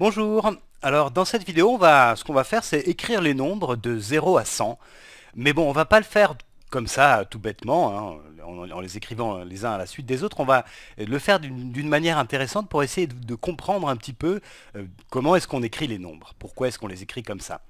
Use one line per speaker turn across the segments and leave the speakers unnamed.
Bonjour, alors dans cette vidéo, va, ce qu'on va faire, c'est écrire les nombres de 0 à 100. Mais bon, on va pas le faire comme ça, tout bêtement, hein, en, les écrivant les uns à la suite des autres, on va le faire d'une manière intéressante pour essayer de, comprendre un petit peu euh, comment est-ce qu'on écrit les nombres, pourquoi est-ce qu'on les écrit comme ça.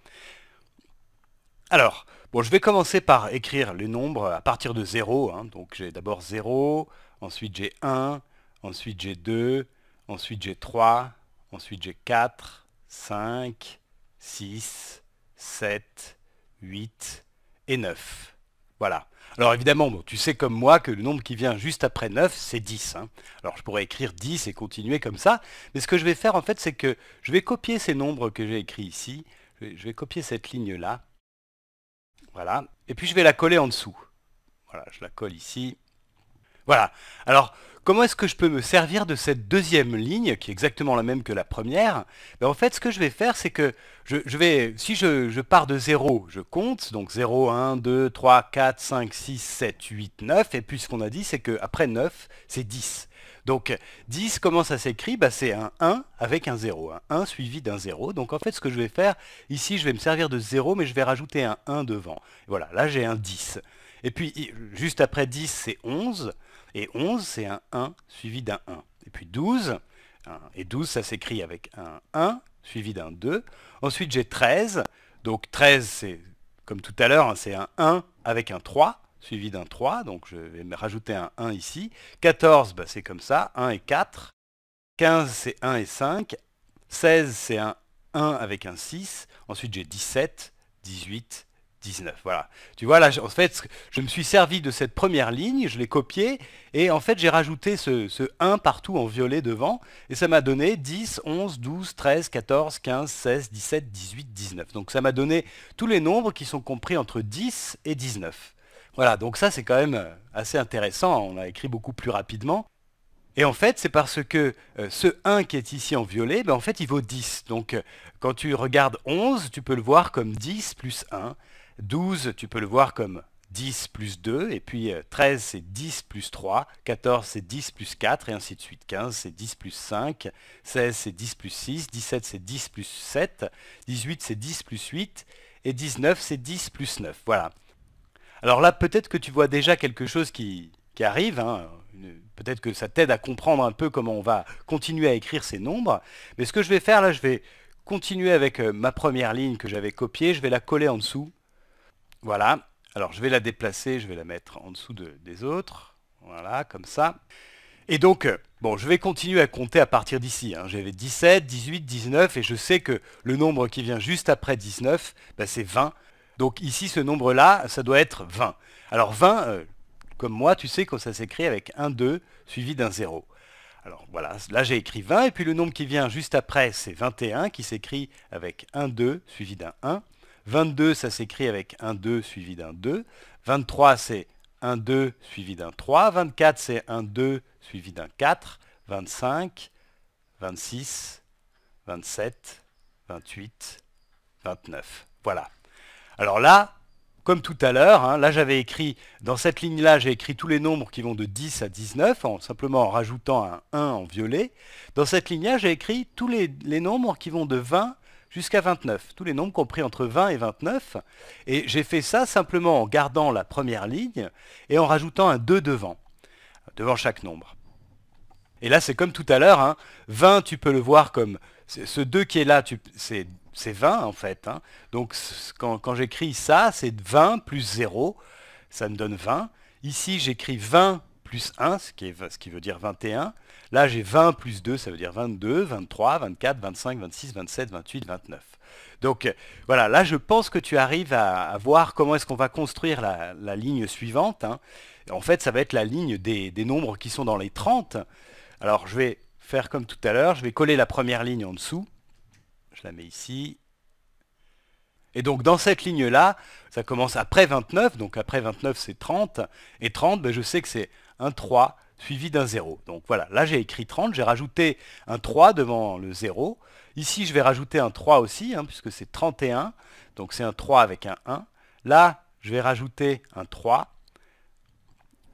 Alors, bon, je vais commencer par écrire les nombres à partir de 0, hein. donc j'ai d'abord 0, ensuite j'ai 1, ensuite j'ai 2, ensuite j'ai 3, Ensuite, j'ai 4, 5, 6, 7, 8 et 9. Voilà. Alors évidemment, tu sais comme moi que le nombre qui vient juste après 9, c'est 10. Hein. Alors je pourrais écrire 10 et continuer comme ça, mais ce que je vais faire en fait, c'est que je vais copier ces nombres que j'ai écrits ici. je vais copier cette ligne-là. Voilà. Et puis je vais la coller en dessous. Voilà, je la colle ici. Voilà. Alors, Comment est-ce que je peux me servir de cette deuxième ligne, qui est exactement la même que la première ben, En fait, ce que je vais faire, c'est que je, vais, si je, pars de 0, je compte, donc 0, 1, 2, 3, 4, 5, 6, 7, 8, 9, et puis ce qu'on a dit, c'est qu'après 9, c'est 10. Donc 10, comment ça s'écrit ben, C'est un 1 avec un 0, un 1 suivi d'un 0. Donc en fait, ce que je vais faire, ici, je vais me servir de 0, mais je vais rajouter un 1 devant. Voilà, là j'ai un 10. Et puis, juste après 10, c'est 11. Et 11, c'est un 1 suivi d'un 1. Et puis 12. et 12, ça s'écrit avec un 1 suivi d'un 2. Ensuite, j'ai 13. Donc 13, c'est comme tout à l'heure, hein, c'est un 1 avec un 3 suivi d'un 3. Donc je vais me rajouter un 1 ici. 14, bah, c'est comme ça. 1 et 4. 15, c'est 1 et 5. 16, c'est un 1 avec un 6. Ensuite, j'ai 17, 18, 19. Voilà. Tu vois, là, en fait, je me suis servi de cette première ligne, je l'ai copiée, et en fait, j'ai rajouté ce, 1 partout en violet devant, et ça m'a donné 10, 11, 12, 13, 14, 15, 16, 17, 18, 19. Donc ça m'a donné tous les nombres qui sont compris entre 10 et 19. Voilà, donc ça, c'est quand même euh, assez intéressant, on a écrit beaucoup plus rapidement. Et en fait, c'est parce que euh, ce 1 qui est ici en violet, ben, en fait, il vaut 10. Donc, euh, quand tu regardes 11, tu peux le voir comme 10 plus 1. 12, tu peux le voir comme 10 plus 2, et puis 13 euh, c'est 10 plus 3, 14 c'est 10 plus 4, et ainsi de suite. 15 c'est 10 plus 5, 16 c'est 10 plus 6, 17 c'est 10 plus 7, 18 c'est 10 plus 8, et 19 c'est 10 plus 9. Voilà. Alors là, peut-être que tu vois déjà quelque chose qui, arrive, hein. peut-être que ça t'aide à comprendre un peu comment on va continuer à écrire ces nombres, mais ce que je vais faire là, je vais continuer avec euh, ma première ligne que j'avais copiée, je vais la coller en dessous, voilà. Alors, je vais la déplacer, je vais la mettre en dessous des autres. Voilà, comme ça. Et donc, euh, bon, je vais continuer à compter à partir d'ici. Hein. J'avais 17, 18, 19, et je sais que le nombre qui vient juste après 19, bah, c'est 20. Donc ici, ce nombre-là, ça doit être 20. Alors 20, euh, comme moi, tu sais que ça s'écrit avec un 2 suivi d'un 0. Alors voilà, là j'ai écrit 20, et puis le nombre qui vient juste après, c'est 21, qui s'écrit avec un 2 suivi d'un 1. 22, ça s'écrit avec un 2 suivi d'un 2. 23, c'est un 2 suivi d'un 3. 24, c'est un 2 suivi d'un 4. 25, 26, 27, 28, 29. Voilà. Alors là, comme tout à l'heure, hein, là j'avais écrit, dans cette ligne-là, j'ai écrit tous les nombres qui vont de 10 à 19, en, simplement en rajoutant un 1 en violet. Dans cette ligne-là, j'ai écrit tous les, les nombres qui vont de 20 à jusqu'à 29, tous les nombres compris entre 20 et 29. Et j'ai fait ça simplement en gardant la première ligne et en rajoutant un 2 devant, devant chaque nombre. Et là, c'est comme tout à l'heure, 20, hein. tu peux le voir comme... Ce 2 qui est là, c'est 20 en fait. Hein. Donc quand, j'écris ça, c'est 20 plus 0, ça me donne 20. Ici, j'écris 20 plus 1, ce est, ce qui veut dire 21. Là, j'ai 20 plus 2, ça veut dire 22, 23, 24, 25, 26, 27, 28, 29. Donc euh, voilà, là, je pense que tu arrives à, voir comment est-ce qu'on va construire la, ligne suivante. Hein. En fait, ça va être la ligne des, nombres qui sont dans les 30. Alors, je vais faire comme tout à l'heure, je vais coller la première ligne en dessous. Je la mets ici, et donc dans cette ligne-là, ça commence après 29, donc après 29 c'est 30, et 30, ben, je sais que c'est un 3, suivi d'un 0. Donc voilà, là j'ai écrit 30, j'ai rajouté un 3 devant le 0. Ici je vais rajouter un 3 aussi, hein, puisque c'est 31, donc c'est un 3 avec un 1. Là, je vais rajouter un 3,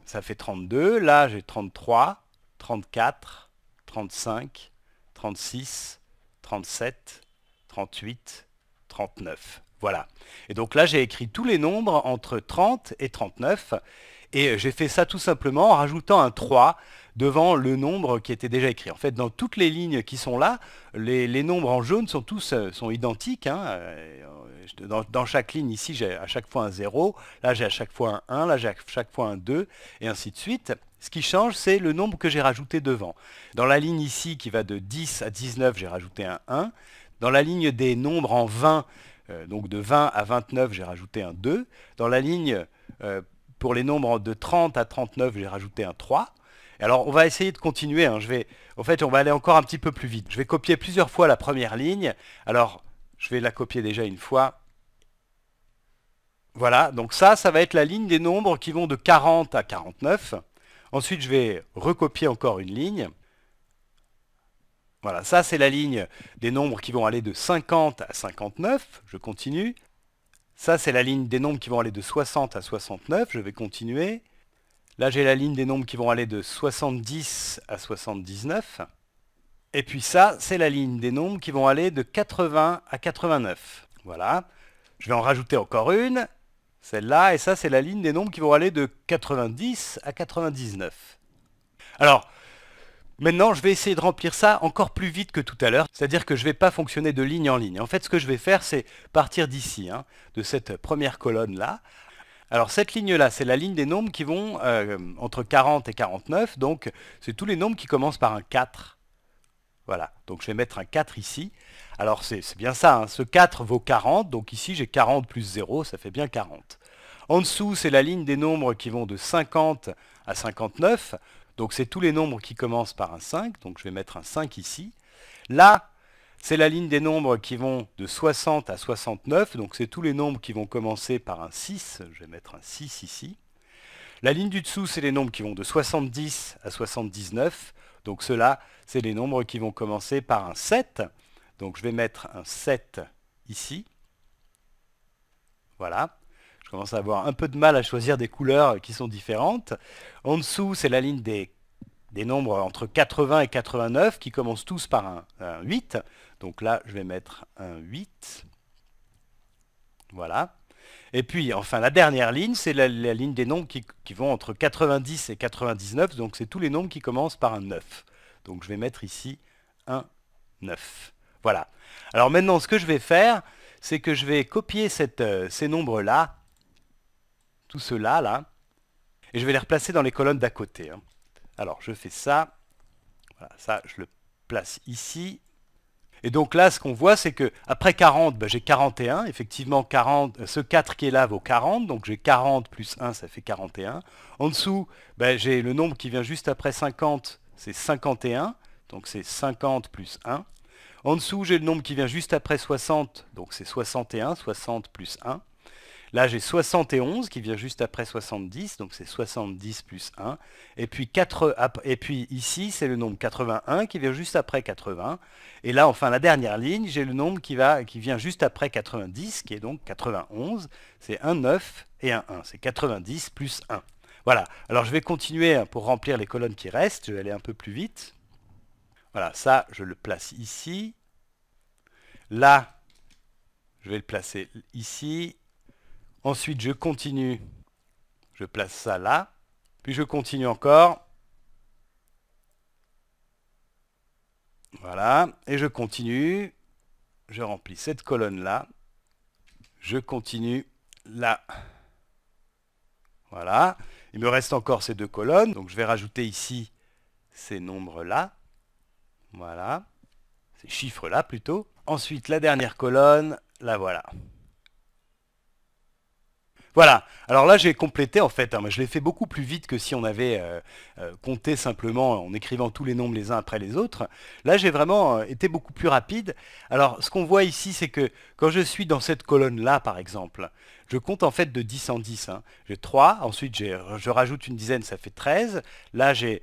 ça fait 32. Là, j'ai 33, 34, 35, 36, 37, 38, 39. Voilà. Et donc là, j'ai écrit tous les nombres entre 30 et 39. Et euh, j'ai fait ça tout simplement en rajoutant un 3 devant le nombre qui était déjà écrit. En fait, dans toutes les lignes qui sont là, les, nombres en jaune sont tous euh, sont identiques. Hein. Euh, dans, chaque ligne, ici, j'ai à chaque fois un 0, là j'ai à chaque fois un 1, là j'ai à chaque fois un 2, et ainsi de suite. Ce qui change, c'est le nombre que j'ai rajouté devant. Dans la ligne ici, qui va de 10 à 19, j'ai rajouté un 1. Dans la ligne des nombres en 20, donc de 20 à 29, j'ai rajouté un 2. Dans la ligne pour les nombres de 30 à 39, j'ai rajouté un 3. Alors on va essayer de continuer, hein. je vais, en fait on va aller encore un petit peu plus vite. Je vais copier plusieurs fois la première ligne, alors je vais la copier déjà une fois. Voilà, donc ça, ça va être la ligne des nombres qui vont de 40 à 49. Ensuite je vais recopier encore une ligne. Voilà, ça c'est la ligne des nombres qui vont aller de 50 à 59, je continue. Ça, c'est la ligne des nombres qui vont aller de 60 à 69. Je vais continuer. Là, j'ai la ligne des nombres qui vont aller de 70 à 79. Et puis ça, c'est la ligne des nombres qui vont aller de 80 à 89. Voilà. Je vais en rajouter encore une. Celle-là, et ça, c'est la ligne des nombres qui vont aller de 90 à 99. Alors, Maintenant, je vais essayer de remplir ça encore plus vite que tout à l'heure, c'est-à-dire que je ne vais pas fonctionner de ligne en ligne. En fait, ce que je vais faire, c'est partir d'ici, hein, de cette première colonne-là. Alors cette ligne-là, c'est la ligne des nombres qui vont euh, entre 40 et 49, donc c'est tous les nombres qui commencent par un 4. Voilà, donc je vais mettre un 4 ici. Alors c'est bien ça, hein. ce 4 vaut 40, donc ici j'ai 40 plus 0, ça fait bien 40. En dessous, c'est la ligne des nombres qui vont de 50 à 59, donc c'est tous les nombres qui commencent par un 5, donc je vais mettre un 5 ici. Là, c'est la ligne des nombres qui vont de 60 à 69, donc c'est tous les nombres qui vont commencer par un 6, je vais mettre un 6 ici. La ligne du dessous, c'est les nombres qui vont de 70 à 79, donc ceux-là, c'est les nombres qui vont commencer par un 7, donc je vais mettre un 7 ici. Voilà. Je commence à avoir un peu de mal à choisir des couleurs qui sont différentes. En dessous, c'est la ligne des, des, nombres entre 80 et 89 qui commencent tous par un, 8. Donc là, je vais mettre un 8. Voilà. Et puis, enfin, la dernière ligne, c'est la, ligne des nombres qui, vont entre 90 et 99. Donc, c'est tous les nombres qui commencent par un 9. Donc, je vais mettre ici un 9. Voilà. Alors maintenant, ce que je vais faire, c'est que je vais copier euh, ces nombres-là tout cela là. Et je vais les replacer dans les colonnes d'à côté. Hein. Alors je fais ça. Voilà, ça je le place ici. Et donc là, ce qu'on voit, c'est que après 40, bah, j'ai 41. Effectivement, 40, euh, ce 4 qui est là vaut 40. Donc j'ai 40 plus 1, ça fait 41. Bah, en dessous, j'ai le nombre qui vient juste après 50, c'est 51. Donc c'est 50 plus 1. En dessous, j'ai le nombre qui vient juste après 60, donc c'est 61, 60 plus 1. Là, j'ai 71 qui vient juste après 70, donc c'est 70 plus 1. Et puis, 4, et puis ici, c'est le nombre 81 qui vient juste après 80. Et là, enfin, la dernière ligne, j'ai le nombre qui, va, qui vient juste après 90, qui est donc 91. C'est un 9 et un 1. C'est 90 plus 1. Voilà. Alors, je vais continuer hein, pour remplir les colonnes qui restent. Je vais aller un peu plus vite. Voilà, ça, je le place ici. Là, je vais le placer ici. Ensuite, je continue. Je place ça là. Puis je continue encore. Voilà. Et je continue. Je remplis cette colonne-là. Je continue là. Voilà. Il me reste encore ces deux colonnes. Donc je vais rajouter ici ces nombres-là. Voilà. Ces chiffres-là plutôt. Ensuite, la dernière colonne, la voilà. Voilà. Alors là, j'ai complété en fait. Hein, je l'ai fait beaucoup plus vite que si on avait euh, euh, compté simplement en écrivant tous les nombres les uns après les autres. Là, j'ai vraiment euh, été beaucoup plus rapide. Alors, ce qu'on voit ici, c'est que quand je suis dans cette colonne-là, par exemple, je compte en fait de 10 en 10. Hein. J'ai 3, ensuite je rajoute une dizaine, ça fait 13. Là, j'ai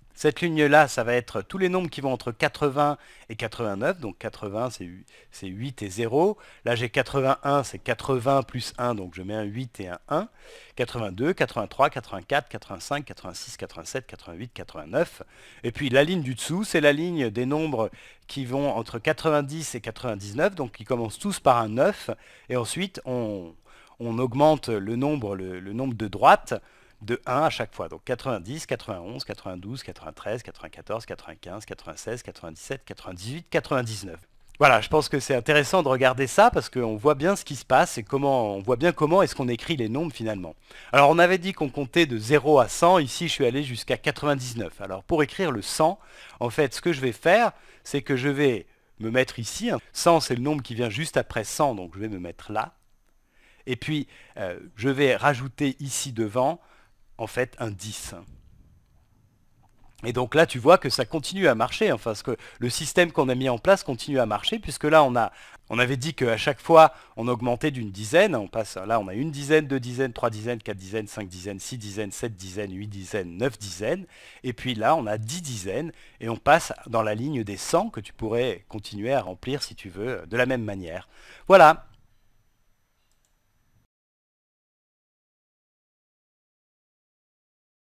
Cette ligne-là, ça va être tous les nombres qui vont entre 80 et 89. Donc 80, c'est 8 et 0. Là, j'ai 81, c'est 80 plus 1, donc je mets un 8 et un 1. 82, 83, 84, 85, 86, 87, 88, 89. Et puis la ligne du dessous, c'est la ligne des nombres qui vont entre 90 et 99. Donc ils commencent tous par un 9. Et ensuite, on, augmente le nombre, le, le nombre de droites de 1 à chaque fois. Donc 90, 91, 92, 93, 94, 95, 96, 97, 98, 99. Voilà, je pense que c'est intéressant de regarder ça parce qu'on voit bien ce qui se passe et comment on voit bien comment est-ce qu'on écrit les nombres finalement. Alors on avait dit qu'on comptait de 0 à 100, ici je suis allé jusqu'à 99. Alors pour écrire le 100, en fait ce que je vais faire, c'est que je vais me mettre ici. 100 hein. c'est le nombre qui vient juste après 100, donc je vais me mettre là. Et puis euh, je vais rajouter ici devant en fait un 10. Et donc là, tu vois que ça continue à marcher, enfin, ce que le système qu'on a mis en place continue à marcher, puisque là, on, a, on avait dit à chaque fois, on augmentait d'une dizaine, on passe, là, on a une dizaine, deux dizaines, trois dizaines, quatre dizaines, cinq dizaines, six dizaines, sept dizaines, huit dizaines, neuf dizaines, et puis là, on a dix dizaines, et on passe dans la ligne des 100 que tu pourrais continuer à remplir, si tu veux, de la même manière. Voilà,